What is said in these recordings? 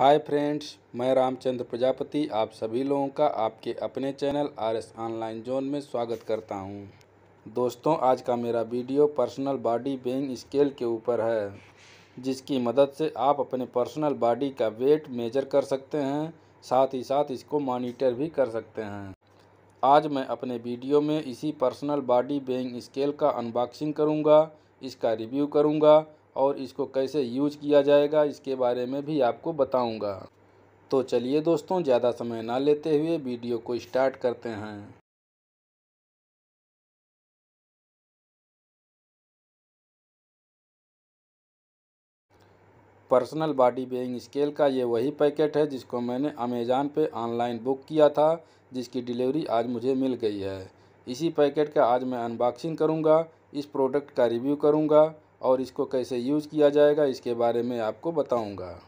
Hi friends मैं रामचंद्र प्रजापति आप सभी लोगों का आपके अपने channel R S online zone में स्वागत करता हूं। दोस्तों आज का मेरा video personal body weighing scale के ऊपर है जिसकी मदद से आप अपने पर्सनल बॉडी का वेट मेजर कर सकते हैं साथ ही साथ इसको मॉनिटर भी कर सकते हैं आज मैं अपने वीडियो में इसी पर्सनल बॉडी बेंग स्केल का अनबॉक्सिंग करूँगा इसका रिव्यू करूँगा और इसको कैसे यूज किया जाएगा इसके बारे में भी आपको बताऊंगा। तो चलिए दोस्तों ज़्यादा समय ना लेते हुए वीडियो को स्टार्ट करते हैं पर्सनल बॉडी बेइंग स्केल का ये वही पैकेट है जिसको मैंने अमेज़ान पे ऑनलाइन बुक किया था जिसकी डिलीवरी आज मुझे मिल गई है इसी पैकेट का आज मैं अनबॉक्सिंग करूँगा इस प्रोडक्ट का रिव्यू करूँगा और इसको कैसे यूज़ किया जाएगा इसके बारे में आपको बताऊंगा।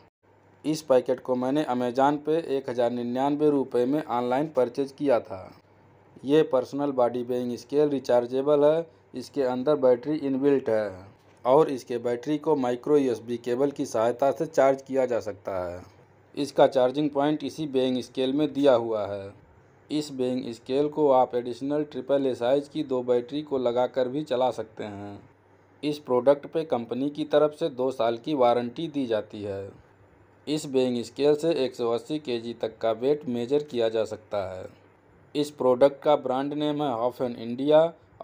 इस पैकेट को मैंने अमेज़ान पे एक हज़ार निन्यानवे रुपये में ऑनलाइन परचेज़ किया था ये personal body weighing scale rechargeable है इसके अंदर बैटरी इनबिल्ट है और इसके बैटरी को माइक्रो यूएसबी केबल की सहायता से चार्ज किया जा सकता है इसका चार्जिंग पॉइंट इसी बेइंग स्केल में दिया हुआ है इस बेइंग स्केल को आप एडिशनल ट्रिपल ए साइज की दो बैटरी को लगाकर भी चला सकते हैं इस प्रोडक्ट पे कंपनी की तरफ से दो साल की वारंटी दी जाती है इस बेइंग स्केल से 180 जी तक का वेट मेजर किया जा सकता है इस प्रोडक्ट का ब्रांड नेम है एन इंडिया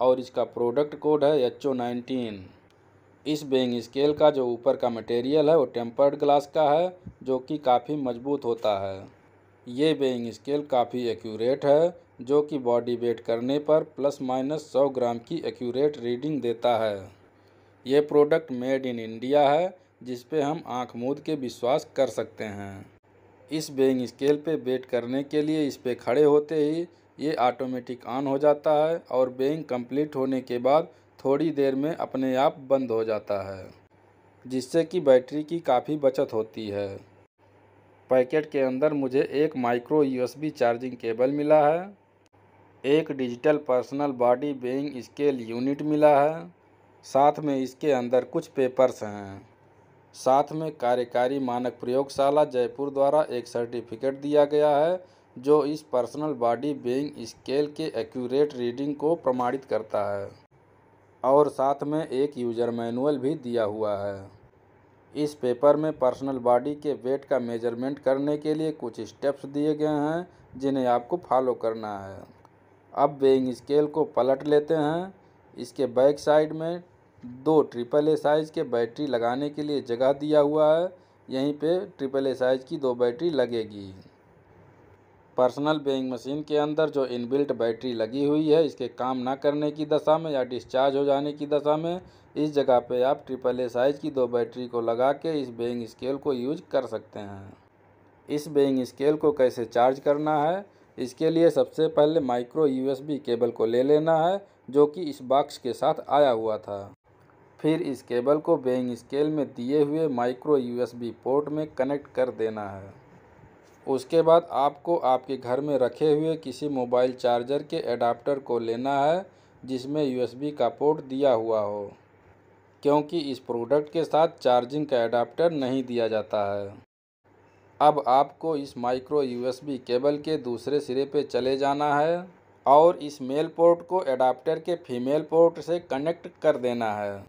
और इसका प्रोडक्ट कोड है एच ओ नाइनटीन इस बेइंग स्केल का जो ऊपर का मटेरियल है वो टेम्पर्ड ग्लास का है जो कि काफ़ी मजबूत होता है ये बेइंग स्केल काफ़ी एक्यूरेट है जो कि बॉडी वेट करने पर प्लस माइनस सौ ग्राम की एक्यूरेट रीडिंग देता है ये प्रोडक्ट मेड इन इंडिया है जिस पे हम आँख मूद के विश्वास कर सकते हैं इस बेइंग स्केल पे बेट करने के लिए इस पे खड़े होते ही ये ऑटोमेटिक ऑन हो जाता है और बेइंग कंप्लीट होने के बाद थोड़ी देर में अपने आप बंद हो जाता है जिससे कि बैटरी की काफ़ी बचत होती है पैकेट के अंदर मुझे एक माइक्रो यूएसबी चार्जिंग केबल मिला है एक digital personal body weighing scale unit मिला है साथ में इसके अंदर कुछ पेपर्स हैं साथ में कार्यकारी मानक प्रयोगशाला जयपुर द्वारा एक सर्टिफिकेट दिया गया है जो इस पर्सनल बॉडी बेइंग स्केल के एक्यूरेट रीडिंग को प्रमाणित करता है और साथ में एक यूज़र मैनुअल भी दिया हुआ है इस पेपर में पर्सनल बॉडी के वेट का मेजरमेंट करने के लिए कुछ स्टेप्स दिए गए हैं जिन्हें आपको फॉलो करना है अब बेइंग स्केल को पलट लेते हैं इसके बैक साइड में दो ट्रिपल ए साइज़ के बैटरी लगाने के लिए जगह दिया हुआ है यहीं पे ट्रिपल ए साइज़ की दो बैटरी लगेगी पर्सनल बेइंग मशीन के अंदर जो इनबिल्ट बैटरी लगी हुई है इसके काम ना करने की दशा में या डिस्चार्ज हो जाने की दशा में इस जगह पे आप ट्रिपल ए साइज़ की दो बैटरी को लगा के इस बैंक स्केल को यूज कर सकते हैं इस बैंक स्केल को कैसे चार्ज करना है इसके लिए सबसे पहले माइक्रो यूएसबी केबल को ले लेना है जो कि इस बॉक्स के साथ आया हुआ था फिर इस केबल को बेंग स्केल में दिए हुए माइक्रो यूएसबी पोर्ट में कनेक्ट कर देना है उसके बाद आपको आपके घर में रखे हुए किसी मोबाइल चार्जर के एडाप्टर को लेना है जिसमें यूएसबी का पोर्ट दिया हुआ हो क्योंकि इस प्रोडक्ट के साथ चार्जिंग का एडाप्टर नहीं दिया जाता है अब आपको इस माइक्रो यूएसबी केबल के दूसरे सिरे पे चले जाना है और इस मेल पोर्ट को एडाप्टर के फीमेल पोर्ट से कनेक्ट कर देना है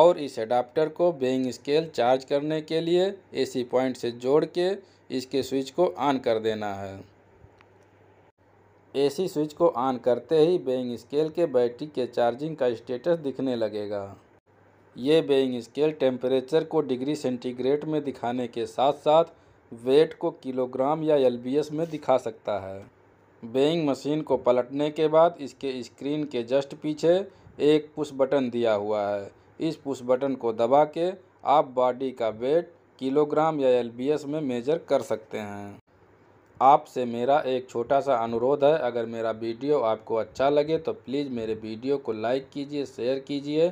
और इस एडाप्टर को बेइंग स्केल चार्ज करने के लिए एसी पॉइंट से जोड़ के इसके स्विच को ऑन कर देना है एसी स्विच को ऑन करते ही बेइंग स्केल के बैटरी के चार्जिंग का स्टेटस दिखने लगेगा ये बेइंग स्केल टेम्परेचर को डिग्री सेंटीग्रेड में दिखाने के साथ साथ वेट को किलोग्राम या एल में दिखा सकता है वेइंग मशीन को पलटने के बाद इसके स्क्रीन के जस्ट पीछे एक पुश बटन दिया हुआ है इस पुश बटन को दबा के आप बॉडी का वेट किलोग्राम या एलबीएस में मेजर कर सकते हैं आपसे मेरा एक छोटा सा अनुरोध है अगर मेरा वीडियो आपको अच्छा लगे तो प्लीज़ मेरे वीडियो को लाइक कीजिए शेयर कीजिए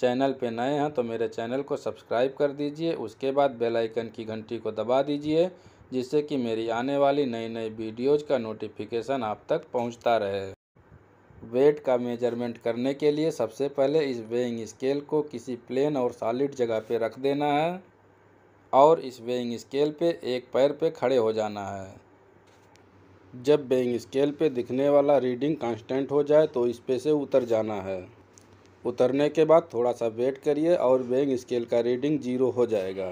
चैनल पे नए हैं तो मेरे चैनल को सब्सक्राइब कर दीजिए उसके बाद बेल आइकन की घंटी को दबा दीजिए जिससे कि मेरी आने वाली नई नई वीडियोज का नोटिफिकेशन आप तक पहुंचता रहे वेट का मेजरमेंट करने के लिए सबसे पहले इस वेइंग स्केल को किसी प्लेन और सॉलिड जगह पर रख देना है और इस वेइंग स्केल पे एक पैर पे खड़े हो जाना है जब वेइंग स्केल पे दिखने वाला रीडिंग कांस्टेंट हो जाए तो इस पे से उतर जाना है उतरने के बाद थोड़ा सा वेट करिए और वेइंग स्केल का रीडिंग ज़ीरो हो जाएगा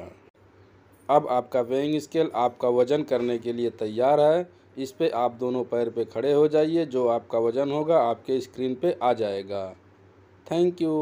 अब आपका वेइंग स्केल आपका वज़न करने के लिए तैयार है इस पे आप दोनों पैर पे खड़े हो जाइए जो आपका वज़न होगा आपके स्क्रीन पे आ जाएगा थैंक यू